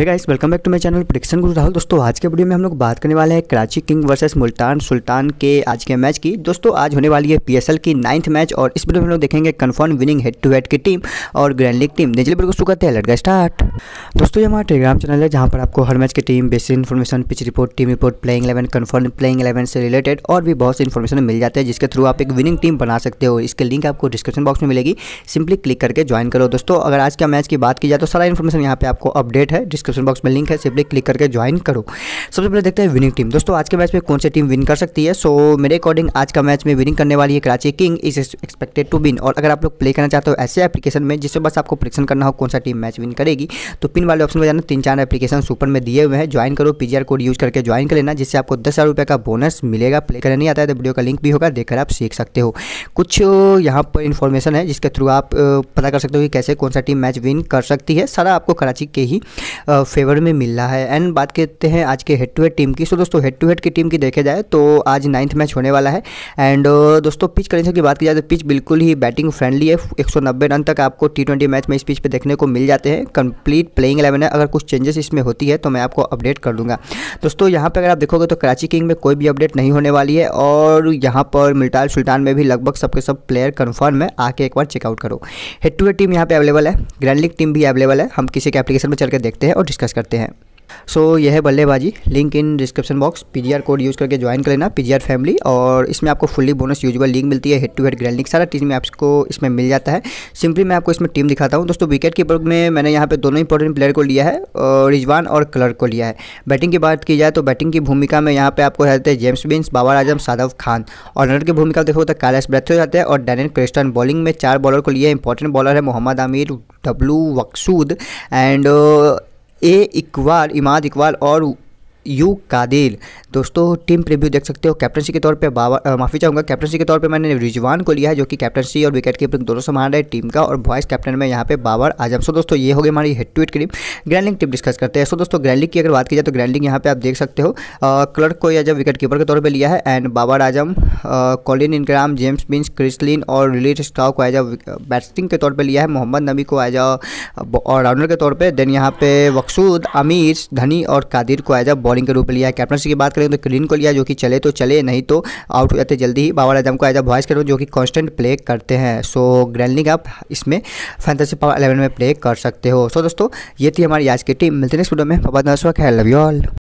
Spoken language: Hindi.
hey guys welcome back to my channel prediction Guru Rahul दोस्तों आज के वीडियो में हम लोग बात करने वाले हैं कराची किंग वर्सेस मुल्तान सुल्तान के आज के मैच की दोस्तों आज होने वाली है पीएसएल की नाइन्थ मैच और इस वीडियो में हम लोग देखेंगे confirm winning head to head की टीम और ग्रैंड लीग टीम निचले बिल्कुल को हैं लड़का स्टार्ट दोस्तों ये हमारा टेलीग्राम चैनल है जहाँ पर आपको हर मैच की team basic information pitch report team report playing eleven confirm playing eleven से रिलेटेड और भी बहुत सी इन्फॉर्मेशन मिल जाते हैं जिसके थ्रू आप एक विनिंग टीम बना सकते हो इसके लिंक आपको डिस्क्रिप्शन बॉक्स में मिलेगी सिंपली क्लिक करके ज्वाइन करो दोस्तों अगर आज का मैच की बात की जाए तो सारा इन्फॉर्मेशन यहाँ पे आपको अपडेट है डिस्क्रिप्शन बॉक्स में लिंक है सिंपली क्लिक करके ज्वाइन करो सबसे पहले देखते हैं विनिंग टीम दोस्तों आज के मैच में कौन सी टीम विन कर सकती है सो मेरे अकॉर्डिंग आज का मैच में विनिंग करने वाली है Karachi king is expected to win और अगर आप लोग प्ले करना चाहते हो ऐसे एप्लीकेशन में जिससे बस आपको प्रेक्शन करना हो कौन सा टीम मैच विन करेगी तो पिन वाले ऑप्शन में जाना तीन चार एप्लीकेशन सुपर में दिए हुए हैं ज्वाइन करो पी कोड यूज करके ज्वाइन कर लेना जिससे आपको दस हज़ार का बोनस मिलेगा प्ले करना नहीं आता है तो वीडियो का लिंक भी होगा देखकर आप सीख सकते हो कुछ यहाँ पर इन्फॉर्मेशन है जिसके थ्रू आप पता कर सकते हो कि कैसे कौन सा टीम मैच विन कर सकती है सारा आपको कराची के ही फेवर में मिल रहा है एंड बात करते हैं आज के हेड टू हेड टीम की सो दोस्तों हेड टू हेड की टीम की देखे जाए तो आज नाइन्थ मैच होने वाला है एंड दोस्तों पिच कंडीशन की बात की जाए तो पिच बिल्कुल ही बैटिंग फ्रेंडली है एक रन तक आपको टी ट्वेंटी मैच में इस पिच पर देखने को मिल जाते हैं कंप्लीट प्लेइंग एलेवन है अगर कुछ चेंजेस इसमें होती है तो मैं आपको अपडेट कर दूंगा दोस्तों यहाँ पर अगर आप देखोगे तो कराची किंग में कोई भी अपडेट नहीं होने वाली है और यहाँ पर मिल्टाल सुल्तान में भी लगभग सबके सब प्लेयर कन्फर्म है आके एक बार चेकआउट करो हेड टू हेड टीम यहाँ पर अवेलेबल है ग्रैंड लीग टीम भी अवेलेबल है हम किसी के एप्लीकेशन में चल के देखते हैं और डिस्कस करते हैं सो so, यह है बल्लेबाजी link in description box PGR code use करके ज्वाइन कर लेना पीजीआर फैमिली और इसमें आपको फुल्ली बोनस यूजुअल लिंक मिलती है हेड टू हेड ग्रैंडिंग सारा टीम में आपको इसमें मिल जाता है सिंपली मैं आपको इसमें टीम दिखाता हूँ दोस्तों विकेट कीपर में मैंने यहाँ पे दोनों इंपॉर्टेंट प्लेयर को लिया है और रिजवान और क्लर्क को लिया है बैटिंग की बात की जाए तो बैटिंग की भूमिका में यहाँ पर आपको रहते हैं जेम्स बिन्स बाबर आजम सादव खान और रनर की भूमिका देखो तो कैलस ब्रैथ हो जाते हैं और डैनियल क्रिस्टन बॉलिंग में चार बॉलर को है इंपॉर्टेंट बॉलर है मोहम्मद आमिर डब्लू वक्सूद एंड ए इकबाल इमाद इकबाल और यू कादिर दोस्तों टीम प्रीव्यू देख सकते हो कैप्टनसी के तौर पे बाबा माफ़ी चाहूँगा कैप्टनसी के तौर पे मैंने रिजवान को लिया है जो कि कैप्टनसी और विकेट कीपिंग दोनों संभाल रहे हैं टीम का और वॉइस कैप्टन में यहाँ पे बाबर आजम सो दोस्तों ये होगी हमारी हेड टू क्रीम ग्रैंडिंग टीम डिस्कस करते हैं सो दोस्तों ग्रैंडिंग की अगर बात की जाए तो ग्रैंडिंग यहाँ पर आप देख सकते हो क्लर्क को या जब विकेट कीपर के तौर पर लिया है and Babar Azam Colin Ingram James Vince Chris Lynn और रिलीट स्टाव को एज अ बैटिंग के तौर पर लिया है मोहम्मद नबी को एज अ ऑलराउंडर के तौर पर देन यहाँ पे मकसूद अमीर धनी और कादिर को एज अ बॉलिंग के रूप में लिया है कैप्टनशिप की बात करें तो क्लीन को लिया जो कि चले तो चले नहीं तो आउट हो जाते जल्दी ही बाबर आजम को एज अ वॉइस करो जो कि कॉन्स्टेंट प्ले करते हैं सो ग्रैंडिंग आप इसमें फैंतासी पावर अलेवन में प्ले कर सकते हो सो दोस्तों ये थी हमारी आज की टीम मिलते नेक्स्ट वीडियो में बहुत नर्स रख है लव यू ऑल